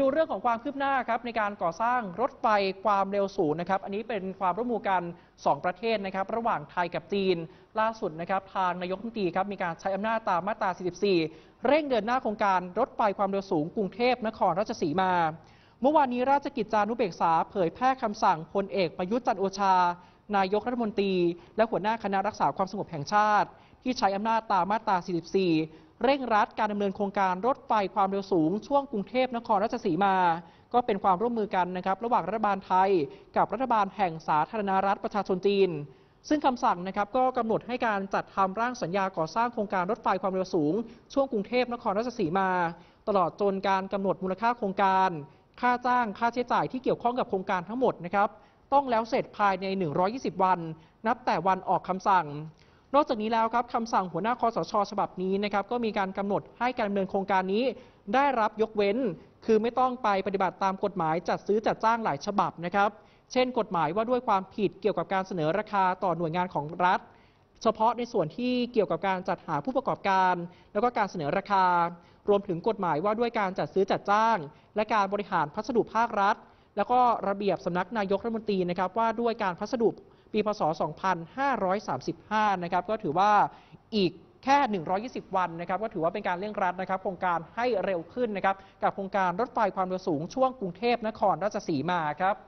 ดูเรื่องของความคืบหน้าครับในการก่อสร้าง รถไฟความเร็วสูงนะครับอันนี้เป็นความร่วมมือกัน 2 ประเทศนะครับระหว่างไทยกับจีนล่าสุดนะครับ ทางนายกรัฐมนตรีครับมีการใช้อำนาจตามมาตรา 44 เร่งเดินหน้าโครงการรถไฟความเร็วสูงกรุงเทพนครราชสีมา เมื่อวานนี้ราชกิจจานุเบกษาเผยแพร่คำสั่งพลเอกประยุทธ์จันโอชา นายกรัฐมนตรี และหัวหน้าคณะรักษาความสงบแห่งชาติ ที่ใช้อำนาจตามมาตรา 44เร่งรัดการดำเนินโครงการรถไฟความเร็วสูงช่วงกรุงเทพนครราชสีมา ก็เป็นความร่วมมือกันนะครับระหว่างรัฐบาลไทย กับรัฐบาลแห่งสาธารณรัฐประชาชนจีน ซึ่งคำสั่งนะครับก็กำหนดให้การจัดทำร่างสัญญาก่อสร้างโครงการรถไฟความเร็วสูง ช่วงกรุงเทพนครราชสีมา ตลอดจนการกำหนดมูลค่าโครงการ ค่าจ้าง ค่าใช้จ่ายที่เกี่ยวข้องกับโครงการทั้งหมดนะครับต้องแล้วเสร็จภายใน 120 วัน นับแต่วันออกคำสั่งนอกจากนี้แล้วครับคำสั่งหัวหน้าคอสช ฉบับนี้นะครับก็มีการกำหนดให้การดำเนินโครงการนี้ได้รับยกเว้น คือไม่ต้องไปปฏิบัติตามกฎหมายจัดซื้อจัดจ้างหลายฉบับนะครับ เช่น กฎหมายว่าด้วยความผิดเกี่ยวกับการเสนอราคาต่อหน่วยงานของรัฐ เฉพาะในส่วนที่เกี่ยวกับการจัดหาผู้ประกอบการ แล้วก็การเสนอราคา รวมถึงกฎหมายว่าด้วยการจัดซื้อจัดจ้าง และการบริหารพัสดุภาครัฐ แล้วก็ระเบียบสำนักนายกรัฐมนตรีนะครับว่าด้วยการพัสดุปีพศ 2535 นะครับก็ถือว่าอีกแค่ 120 วันนะครับ ก็ถือว่าเป็นการเร่งรัดนะครับโครงการให้เร็วขึ้นนะครับ กับโครงการรถไฟความเร็วสูงช่วงกรุงเทพนครราชสีมาครับ